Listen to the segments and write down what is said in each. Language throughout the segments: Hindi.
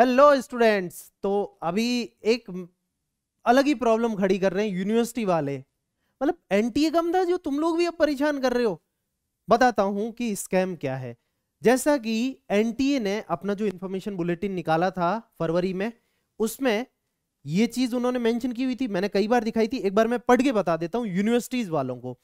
हेलो स्टूडेंट्स तो अभी एक अलग ही प्रॉब्लम खड़ी कर रहे हैं यूनिवर्सिटी वाले मतलब एनटीए कम था जो तुम लोग भी अब परेशान कर रहे हो बताता हूं कि स्कैम क्या है जैसा कि एनटीए ने अपना जो इन्फॉर्मेशन बुलेटिन निकाला था फरवरी में उसमें ये चीज उन्होंने मेंशन की हुई थी मैंने कई बार दिखाई थी एक बार मैं पढ़ के बता देता हूँ यूनिवर्सिटीज वालों को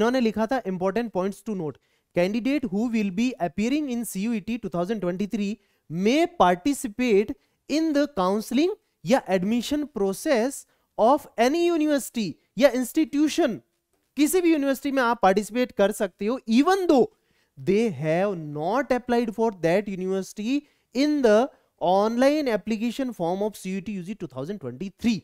इन्होंने लिखा था important points to note candidate who will be appearing in CUET 2023 may participate in the counselling या admission process of any university या इंस्टीट्यूशन किसी भी यूनिवर्सिटी में आप पार्टिसिपेट कर सकते हो even though they have not applied for that university in the online application form of CUET UG 2023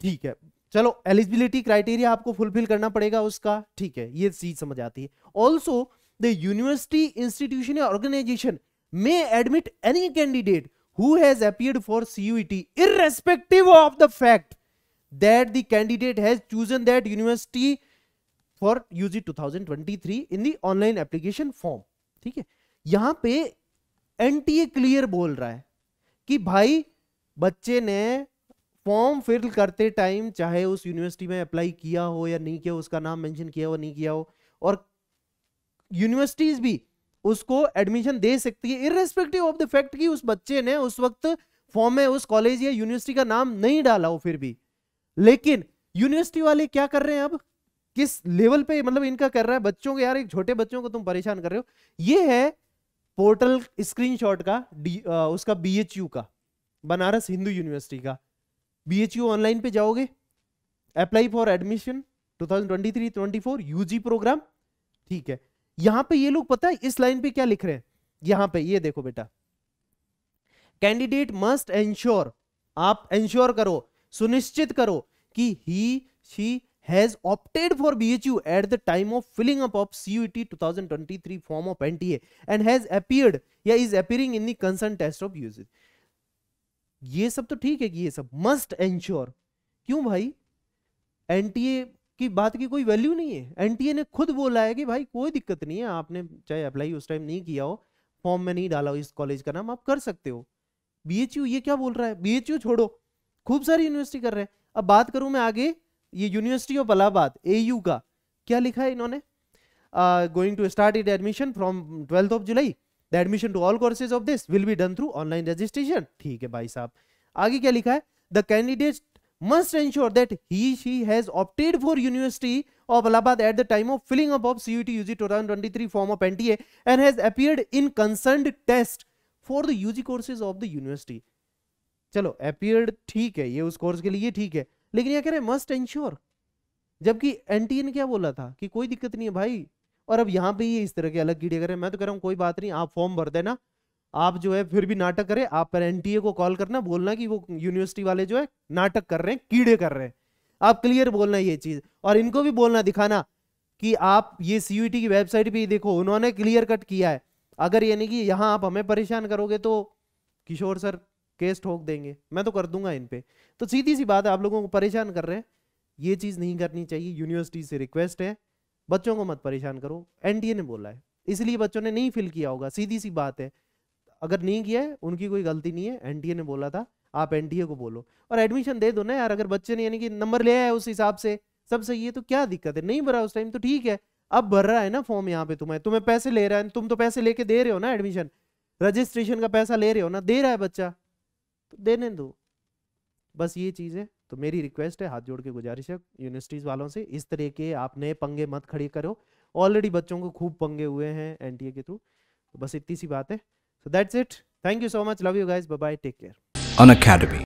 ठीक है चलो एलिजिबिलिटी क्राइटेरिया आपको फुलफिल करना पड़ेगा उसका ठीक है ये चीज समझ आती है ऑल्सो द यूनिवर्सिटी इंस्टीट्यूशन या organisation may admit any candidate who has appeared for CUET irrespective of the fact that the candidate has chosen that university for UG 2023 in the online application form ठीक है यहां पे एनटीए क्लियर बोल रहा है कि भाई बच्चे ने फॉर्म फिल करते टाइम चाहे उस यूनिवर्सिटी में अप्लाई किया हो या नहीं किया उसका नाम मेंशन किया हो नहीं किया हो और यूनिवर्सिटीज भी उसको एडमिशन दे सकती है इरेस्पेक्टिव ऑफ द फैक्ट कि उस बच्चे ने उस वक्त फॉर्म में उस कॉलेज या यूनिवर्सिटी का नाम नहीं डाला हो फिर भी लेकिन यूनिवर्सिटी वाले क्या कर रहे हैं अब किस लेवल पे मतलब इनका कर रहा है बच्चों के यार एक छोटे बच्चों को तुम परेशान कर रहे हो ये है पोर्टल स्क्रीनशॉट का डी आ, उसका बीएचयू का बनारस हिंदू यूनिवर्सिटी का बीएचयू ऑनलाइन पे जाओगे apply for admission 2023-24 UG programme ठीक है यहां पे ये लोग पता है इस लाइन पे क्या लिख रहे हैं यहां पे ये देखो बेटा कैंडिडेट मस्ट एंश्योर आप एंश्योर करो सुनिश्चित करो कि he she has opted for BHU at the time of filling up of CUET 2023 form of NTA and has appeared या is appearing in the concern test of UGs ये सब तो ठीक है कि ये सब मस्ट एंश्योर क्यों भाई एनटीए की बात की कोई वैल्यू नहीं है एनटीए ने खुद बोला है कि भाई कोई दिक्कत नहीं है आपने चाहे अप्लाई उस टाइम नहीं किया हो फॉर्म में नहीं डाला हो इस कॉलेज का नाम आप कर सकते हो बीएचयू ये क्या बोल रहा है बीएचयू छोड़ो खूब सारी यूनिवर्सिटी कर रहे हैं अब बात करूं मैं आगे ये यूनिवर्सिटी ऑफ अलाहाबाद ए का क्या लिखा है इन्होंने going to start it admission from twelfth of July the admission to all courses of this will be done through online registration ठीक है भाई साहब आगे क्या लिखा है the candidate must ensure that he she has opted for University of Allahabad at the time of filling up of CUET UG 2023 form of NTA and has appeared in concerned test for the UG courses of the university. चलो appeared ठीक है ये उस कोर्स के लिए ठीक है लेकिन ये कह रहे मस्ट एंश्योर जबकि एनटीए ने क्या बोला था कि कोई दिक्कत नहीं है भाई और अब यहाँ पे ये इस तरह के अलग कीड़े कर रहे हैं मैं तो कह रहा हूँ कोई बात नहीं आप फॉर्म भर देना आप जो है फिर भी नाटक करें आप पर एनटीए को कॉल करना बोलना कि वो यूनिवर्सिटी वाले जो है नाटक कर रहे हैं कीड़े कर रहे हैं आप क्लियर बोलना ये चीज और इनको भी बोलना दिखाना कि आप ये सीयूटी e की वेबसाइट भी देखो उन्होंने क्लियर कट किया है अगर यानी कि यहाँ आप हमें परेशान करोगे तो किशोर सर केस ठोक देंगे मैं तो कर दूंगा इन पे तो सीधी सी बात है आप लोगों को परेशान कर रहे हैं ये चीज़ नहीं करनी चाहिए यूनिवर्सिटी से रिक्वेस्ट है बच्चों को मत परेशान करो एनडीए ने बोला है इसलिए बच्चों ने नहीं फिल किया होगा सीधी सी बात है अगर नहीं किया है उनकी कोई गलती नहीं है एनटीए ने बोला था आप एनडीए को बोलो और एडमिशन दे दो ना यार अगर बच्चे ने यानी कि नंबर ले आया उस हिसाब से सब सही है तो क्या दिक्कत है नहीं भरा उस टाइम तो ठीक है अब भर रहा है ना फॉर्म यहाँ पे तुम्हें तुम्हें पैसे ले रहा है तुम तो पैसे लेके दे रहे हो ना एडमिशन रजिस्ट्रेशन का पैसा ले रहे हो ना दे रहा है बच्चा तो देने दो बस ये चीज़ है तो मेरी रिक्वेस्ट है हाथ जोड़ के गुजारिश है यूनिवर्सिटीज़ वालों से इस तरह के आप नए पंगे मत खड़े करो ऑलरेडी बच्चों को खूब पंगे हुए हैं एनटीए के थ्रू तो बस इतनी सी बात है So that's it. Thank you so much. Love you guys. Bye bye. Take care. An Academy.